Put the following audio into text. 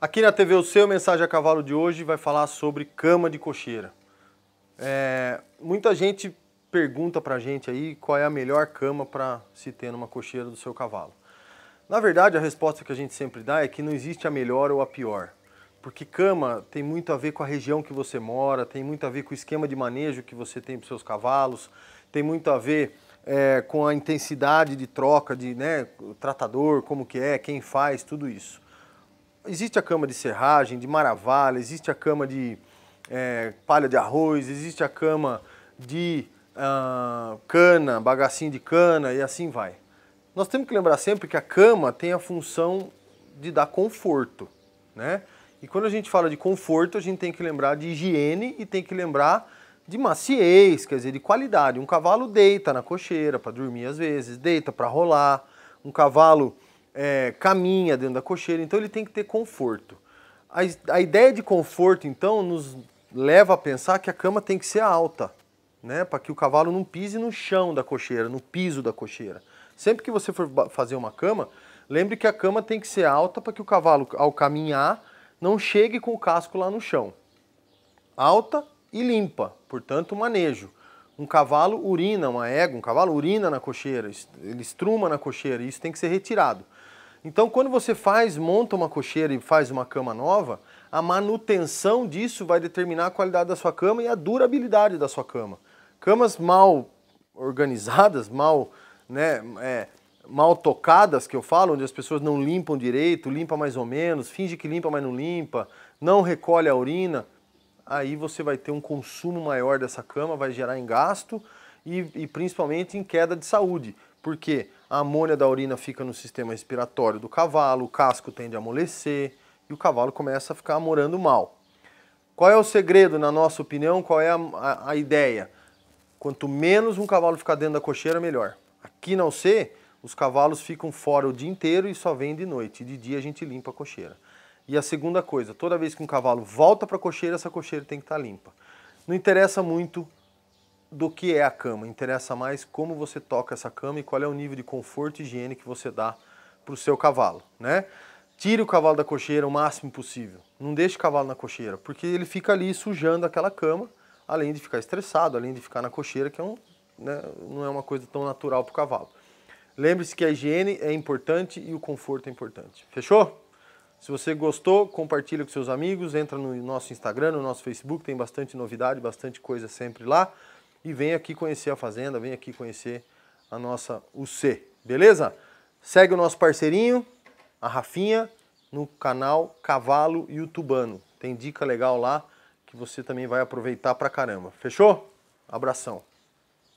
Aqui na TV O Seu Mensagem a Cavalo de hoje vai falar sobre cama de cocheira. É, muita gente pergunta pra gente aí qual é a melhor cama para se ter numa cocheira do seu cavalo. Na verdade, a resposta que a gente sempre dá é que não existe a melhor ou a pior. Porque cama tem muito a ver com a região que você mora, tem muito a ver com o esquema de manejo que você tem para seus cavalos, tem muito a ver é, com a intensidade de troca, de né, tratador, como que é, quem faz, tudo isso existe a cama de serragem, de maravalha, existe a cama de é, palha de arroz, existe a cama de uh, cana, bagacinho de cana e assim vai. Nós temos que lembrar sempre que a cama tem a função de dar conforto, né? E quando a gente fala de conforto, a gente tem que lembrar de higiene e tem que lembrar de maciez, quer dizer, de qualidade. Um cavalo deita na cocheira para dormir às vezes, deita para rolar. Um cavalo é, caminha dentro da cocheira, então ele tem que ter conforto. A, a ideia de conforto, então, nos leva a pensar que a cama tem que ser alta, né? Para que o cavalo não pise no chão da cocheira, no piso da cocheira. Sempre que você for fazer uma cama, lembre que a cama tem que ser alta para que o cavalo, ao caminhar, não chegue com o casco lá no chão. Alta e limpa, portanto, manejo. Um cavalo urina, uma égua, um cavalo urina na cocheira, ele estruma na cocheira, isso tem que ser retirado. Então, quando você faz, monta uma cocheira e faz uma cama nova, a manutenção disso vai determinar a qualidade da sua cama e a durabilidade da sua cama. Camas mal organizadas, mal, né, é, mal tocadas, que eu falo, onde as pessoas não limpam direito, limpa mais ou menos, finge que limpa, mas não limpa, não recolhe a urina, aí você vai ter um consumo maior dessa cama, vai gerar em gasto e, e principalmente em queda de saúde porque a amônia da urina fica no sistema respiratório do cavalo, o casco tende a amolecer e o cavalo começa a ficar morando mal. Qual é o segredo, na nossa opinião? Qual é a, a, a ideia? Quanto menos um cavalo ficar dentro da cocheira, melhor. Aqui na UC, os cavalos ficam fora o dia inteiro e só vêm de noite. De dia a gente limpa a cocheira. E a segunda coisa, toda vez que um cavalo volta para a cocheira, essa cocheira tem que estar tá limpa. Não interessa muito do que é a cama, interessa mais como você toca essa cama e qual é o nível de conforto e higiene que você dá para o seu cavalo, né? Tire o cavalo da cocheira o máximo possível, não deixe o cavalo na cocheira, porque ele fica ali sujando aquela cama, além de ficar estressado, além de ficar na cocheira, que é um, né, não é uma coisa tão natural para o cavalo. Lembre-se que a higiene é importante e o conforto é importante. Fechou? Se você gostou, compartilha com seus amigos, entra no nosso Instagram, no nosso Facebook, tem bastante novidade, bastante coisa sempre lá e vem aqui conhecer a fazenda, vem aqui conhecer a nossa UC, beleza? Segue o nosso parceirinho, a Rafinha, no canal Cavalo Youtubano. Tem dica legal lá que você também vai aproveitar pra caramba. Fechou? Abração.